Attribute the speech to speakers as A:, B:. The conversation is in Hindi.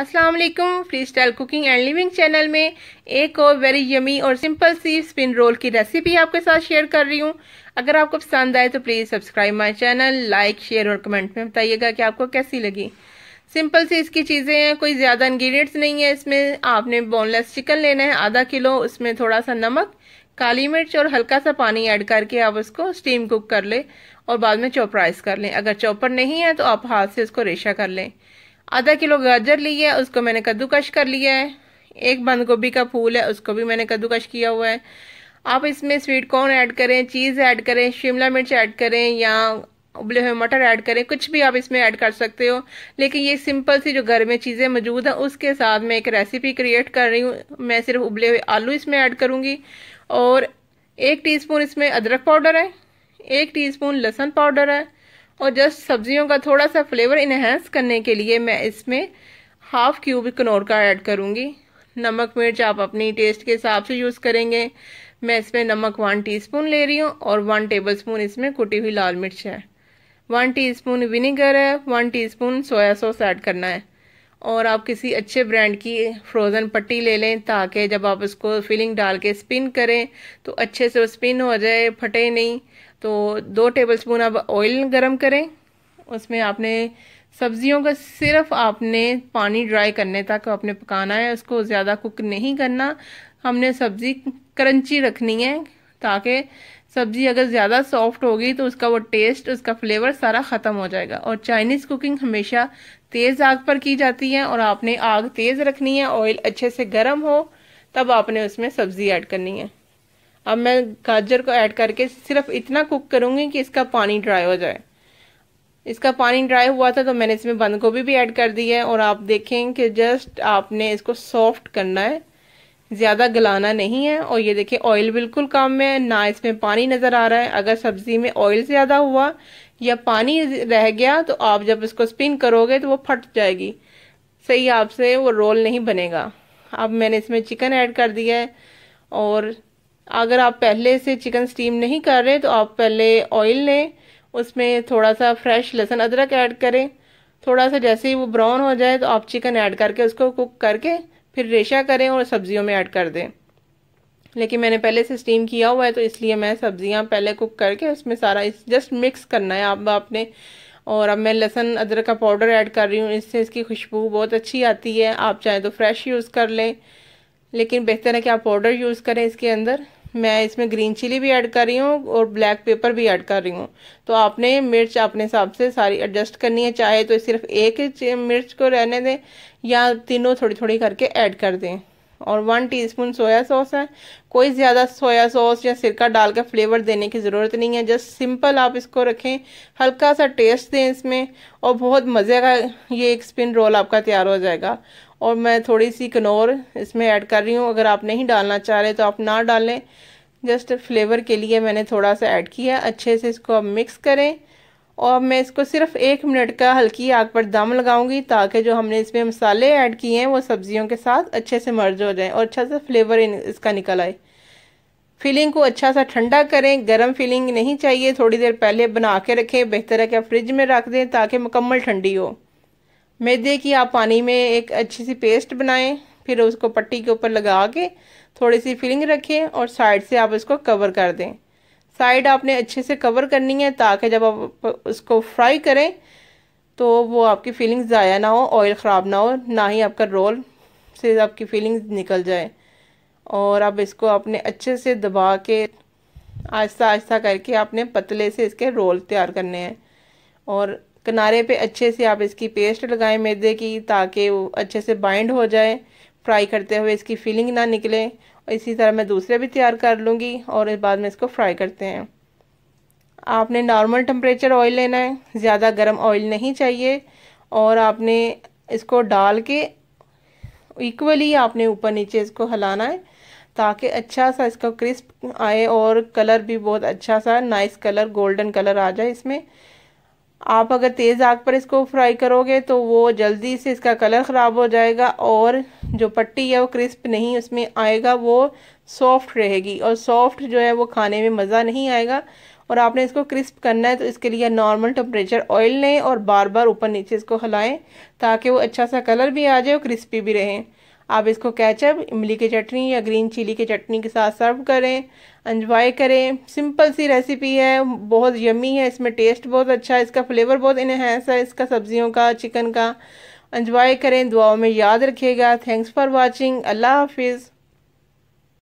A: अस्सलाम वालेकुम free style cooking and living channel में एक और वेरी यमी और सिंपल सी स्पिन रोल की रेसिपी आपके साथ शेयर कर रही हूँ अगर आपको पसंद आए तो please subscribe my channel like share और कमेंट में बताइएगा कि आपको कैसी लगी सिंपल सी इसकी चीज़ें हैं कोई ज़्यादा इन्ग्रीडियंट्स नहीं है इसमें आपने बोनलेस चिकन लेना है आधा किलो उसमें थोड़ा सा नमक काली मिर्च और हल्का सा पानी ऐड करके आप उसको स्टीम कुक कर लें और बाद में चौपराइस कर लें अगर चॉपर नहीं है तो आप हाथ से उसको रेशा कर लें आधा किलो गाजर ली है उसको मैंने कद्दूकश कर लिया है एक बंद गोभी का फूल है उसको भी मैंने कद्दूकश किया हुआ है आप इसमें स्वीट कॉर्न ऐड करें चीज़ ऐड करें शिमला मिर्च ऐड करें या उबले हुए मटर ऐड करें कुछ भी आप इसमें ऐड कर सकते हो लेकिन ये सिंपल सी जो घर में चीज़ें मौजूद हैं उसके साथ मैं एक रेसिपी क्रिएट कर रही हूँ मैं सिर्फ उबले हुए आलू इसमें ऐड करूँगी और एक टीस्पून इसमें अदरक पाउडर है एक टीस्पून लहसुन पाउडर है और जस्ट सब्जियों का थोड़ा सा फ्लेवर इन्हेंस करने के लिए मैं इसमें हाफ क्यूब कनौर का ऐड करूँगी नमक मिर्च आप अपनी टेस्ट के हिसाब से यूज़ करेंगे मैं इसमें नमक वन टीस्पून ले रही हूँ और वन टेबलस्पून इसमें कुटी हुई लाल मिर्च है वन टीस्पून विनीगर है one teaspoon soya sauce add करना है और आप किसी अच्छे ब्रांड की फ्रोज़न पट्टी ले लें ताकि जब आप उसको फिलिंग डाल के स्पिन करें तो अच्छे से वो स्पिन हो जाए फटे नहीं तो दो टेबल स्पून आप ऑयल गर्म करें उसमें आपने सब्जियों का सिर्फ आपने पानी ड्राई करने तक आपने पकाना है उसको ज़्यादा कुक नहीं करना हमने सब्ज़ी क्रंची रखनी है ताकि सब्ज़ी अगर ज़्यादा सॉफ्ट होगी तो उसका वो टेस्ट उसका फ्लेवर सारा ख़त्म हो जाएगा और चाइनीज़ कुकिंग हमेशा तेज़ आग पर की जाती है और आपने आग तेज़ रखनी है ऑयल अच्छे से गर्म हो तब आपने उसमें सब्ज़ी ऐड करनी है अब मैं गाजर को ऐड करके सिर्फ इतना कुक करूँगी कि इसका पानी ड्राई हो जाए इसका पानी ड्राई हुआ था तो मैंने इसमें बंद गोभी भी ऐड कर दी है और आप देखें कि जस्ट आपने इसको सॉफ्ट करना है ज़्यादा गलाना नहीं है और ये देखिए ऑयल बिल्कुल कम है ना इसमें पानी नज़र आ रहा है अगर सब्ज़ी में ऑयल ज़्यादा हुआ या पानी रह गया तो आप जब इसको स्पिन करोगे तो वो फट जाएगी सही आपसे वो रोल नहीं बनेगा अब मैंने इसमें चिकन ऐड कर दिया है और अगर आप पहले से चिकन स्टीम नहीं कर रहे तो आप पहले ऑयल लें उसमें थोड़ा सा फ्रेश लहसुन अदरक ऐड करें थोड़ा सा जैसे ही वो ब्राउन हो जाए तो आप चिकन ऐड करके उसको कुक करके फिर रेशा करें और सब्जियों में ऐड कर दें लेकिन मैंने पहले से स्टीम किया हुआ है तो इसलिए मैं सब्जियां पहले कुक करके उसमें सारा इस जस्ट मिक्स करना है अब आपने और अब मैं लहसन अदरक का पाउडर ऐड कर रही हूँ इससे इसकी खुशबू बहुत अच्छी आती है आप चाहें तो फ्रेश यूज़ कर लें लेकिन बेहतर है कि आप पाउडर यूज़ करें इसके अंदर मैं इसमें ग्रीन चिली भी ऐड कर रही हूँ और ब्लैक पेपर भी ऐड कर रही हूँ तो आपने मिर्च अपने हिसाब से सारी एडजस्ट करनी है चाहे तो सिर्फ एक मिर्च को रहने दें या तीनों थोड़ी थोड़ी करके ऐड कर दें और वन टीस्पून सोया सॉस है कोई ज़्यादा सोया सॉस या सिरका डाल के फ्लेवर देने की ज़रूरत नहीं है जस्ट सिंपल आप इसको रखें हल्का सा टेस्ट दें इसमें और बहुत मज़े का ये एक स्पिन रोल आपका तैयार हो जाएगा और मैं थोड़ी सी कनौर इसमें ऐड कर रही हूँ अगर आप नहीं डालना चाह रहे तो आप ना डालें जस्ट फ्लेवर के लिए मैंने थोड़ा सा ऐड किया अच्छे से इसको आप मिक्स करें और मैं इसको सिर्फ एक मिनट का हल्की आग पर दम लगाऊंगी ताकि जो हमने इसमें मसाले ऐड किए हैं वो सब्जियों के साथ अच्छे से मर्ज हो जाएं और अच्छा सा फ्लेवर इसका निकल आए फिलिंग को अच्छा सा ठंडा करें गर्म फिलिंग नहीं चाहिए थोड़ी देर पहले बना के रखें बेहतर है कि आप फ्रिज में रख दें ताकि मुकम्मल ठंडी हो मैदे की आप पानी में एक अच्छी सी पेस्ट बनाएं फिर उसको पट्टी के ऊपर लगा के थोड़ी सी फिलिंग रखें और साइड से आप इसको कवर कर दें साइड आपने अच्छे से कवर करनी है ताकि जब आप उसको फ्राई करें तो वो आपकी फीलिंग्स ज़ाया ना हो ऑयल ख़राब ना हो ना ही आपका रोल से आपकी फीलिंग्स निकल जाए और अब इसको आपने अच्छे से दबा के आहिस्ता आहिस्ता करके आपने पतले से इसके रोल तैयार करने हैं और किनारे पे अच्छे से आप इसकी पेस्ट लगाएं मैदे की ताकि वो अच्छे से बाइंड हो जाए फ्राई करते हुए इसकी फीलिंग ना निकले और इसी तरह मैं दूसरे भी तैयार कर लूँगी और इस बाद में इसको फ्राई करते हैं आपने नॉर्मल टम्परेचर ऑयल लेना है ज़्यादा गर्म ऑयल नहीं चाहिए और आपने इसको डाल के इक्वली आपने ऊपर नीचे इसको हलाना है ताकि अच्छा सा इसका क्रिस्प आए और कलर भी बहुत अच्छा सा नाइस कलर गोल्डन कलर आ जाए इसमें आप अगर तेज़ आग पर इसको फ्राई करोगे तो वो जल्दी से इसका कलर ख़राब हो जाएगा और जो पट्टी है वो क्रिस्प नहीं उसमें आएगा वो सॉफ्ट रहेगी और सॉफ्ट जो है वो खाने में मज़ा नहीं आएगा और आपने इसको क्रिस्प करना है तो इसके लिए नॉर्मल टेम्परेचर ऑयल लें और बार बार ऊपर नीचे इसको हिलाएं ताकि वो अच्छा सा कलर भी आ जाए और क्रिस्पी भी रहें आप इसको कैचअप इमली की चटनी या ग्रीन चिली की चटनी के साथ सर्व करें इन्जॉय करें सिंपल सी रेसिपी है बहुत यमी है इसमें टेस्ट बहुत अच्छा है इसका फ्लेवर बहुत इनहेंस है इसका सब्जियों का चिकन का इन्जॉय करें दुआओं में याद रखिएगा थैंक्स फॉर वॉचिंग अल्लाह हाफिज़